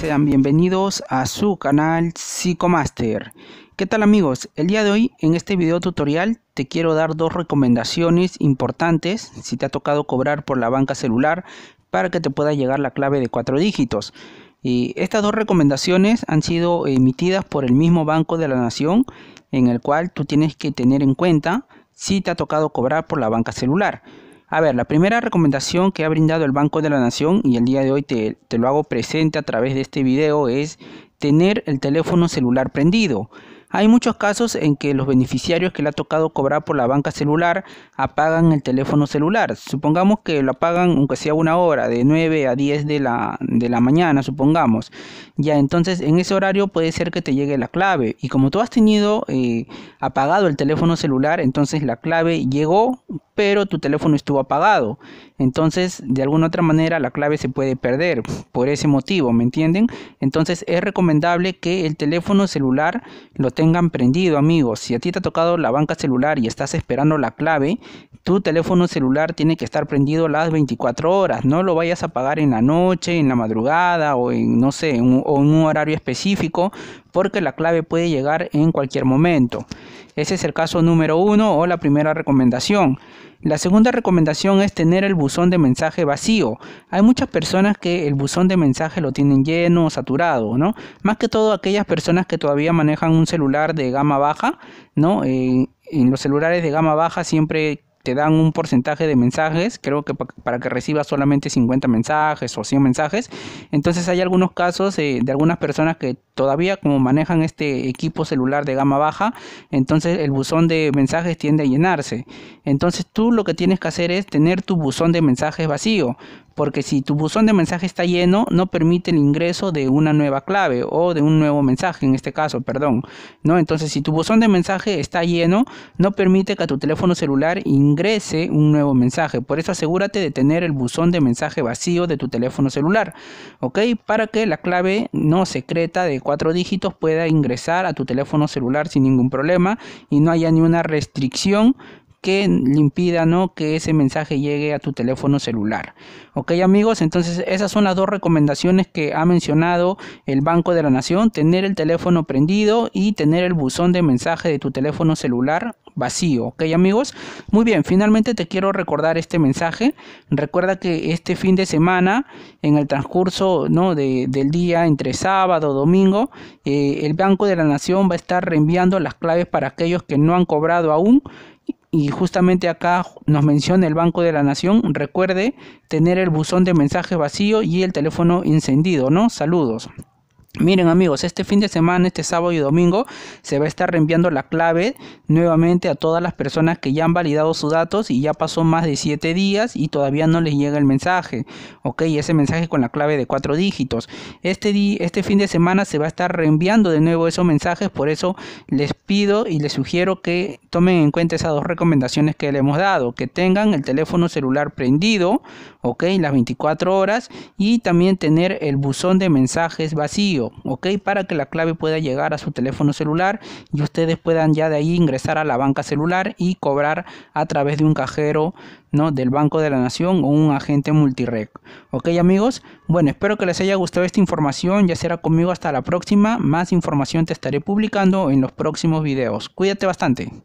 Sean bienvenidos a su canal Psicomaster. ¿Qué tal amigos? El día de hoy en este video tutorial te quiero dar dos recomendaciones importantes si te ha tocado cobrar por la banca celular para que te pueda llegar la clave de cuatro dígitos. Y estas dos recomendaciones han sido emitidas por el mismo Banco de la Nación en el cual tú tienes que tener en cuenta si te ha tocado cobrar por la banca celular. A ver, la primera recomendación que ha brindado el Banco de la Nación y el día de hoy te, lo hago presente a través de este video es tener el teléfono celular prendido. Hay muchos casos en que los beneficiarios que le ha tocado cobrar por la banca celular apagan el teléfono celular. Supongamos que lo apagan aunque sea una hora, de 9 a 10 de la, de la mañana, supongamos. Ya entonces en ese horario puede ser que te llegue la clave. Y como tú has tenido eh, apagado el teléfono celular, entonces la clave llegó pero tu teléfono estuvo apagado. Entonces, de alguna otra manera, la clave se puede perder por ese motivo, ¿me entienden? Entonces, es recomendable que el teléfono celular lo tengan prendido, amigos. Si a ti te ha tocado la banca celular y estás esperando la clave, tu teléfono celular tiene que estar prendido las 24 horas. No lo vayas a apagar en la noche, en la madrugada o en, no sé, o en un horario específico, porque la clave puede llegar en cualquier momento. Ese es el caso número uno o la primera recomendación. La segunda recomendación es tener el buzón de mensaje vacío. Hay muchas personas que el buzón de mensaje lo tienen lleno, saturado, ¿no? Más que todo aquellas personas que todavía manejan un celular de gama baja, ¿no? Eh, en los celulares de gama baja siempre te dan un porcentaje de mensajes, creo que para que recibas solamente 50 mensajes o 100 mensajes. Entonces hay algunos casos eh, de algunas personas que todavía como manejan este equipo celular de gama baja, entonces el buzón de mensajes tiende a llenarse. Entonces tú lo que tienes que hacer es tener tu buzón de mensajes vacío porque si tu buzón de mensaje está lleno, no permite el ingreso de una nueva clave o de un nuevo mensaje, en este caso, perdón, ¿no? Entonces, si tu buzón de mensaje está lleno, no permite que a tu teléfono celular ingrese un nuevo mensaje. Por eso asegúrate de tener el buzón de mensaje vacío de tu teléfono celular, ¿ok? Para que la clave no secreta de cuatro dígitos pueda ingresar a tu teléfono celular sin ningún problema y no haya ni una restricción que impida ¿no? que ese mensaje llegue a tu teléfono celular. Ok amigos, entonces esas son las dos recomendaciones que ha mencionado el Banco de la Nación, tener el teléfono prendido y tener el buzón de mensaje de tu teléfono celular vacío. Ok amigos, muy bien, finalmente te quiero recordar este mensaje. Recuerda que este fin de semana, en el transcurso ¿no? del día entre sábado, y domingo, eh, el Banco de la Nación va a estar reenviando las claves para aquellos que no han cobrado aún y justamente acá nos menciona el Banco de la Nación, recuerde tener el buzón de mensaje vacío y el teléfono encendido, ¿no? Saludos. Miren amigos, este fin de semana, este sábado y domingo, se va a estar reenviando la clave nuevamente a todas las personas que ya han validado sus datos y ya pasó más de 7 días y todavía no les llega el mensaje. Ok, ese mensaje con la clave de 4 dígitos. Este, este fin de semana se va a estar reenviando de nuevo esos mensajes, por eso les pido y les sugiero que tomen en cuenta esas dos recomendaciones que le hemos dado, que tengan el teléfono celular prendido, ok, las 24 horas y también tener el buzón de mensajes vacío. ¿ok? Para que la clave pueda llegar a su teléfono celular y ustedes puedan ya de ahí ingresar a la banca celular y cobrar a través de un cajero, ¿no? Del Banco de la Nación o un agente multirec. ¿Ok amigos? Bueno, espero que les haya gustado esta información, ya será conmigo hasta la próxima, más información te estaré publicando en los próximos videos. Cuídate bastante.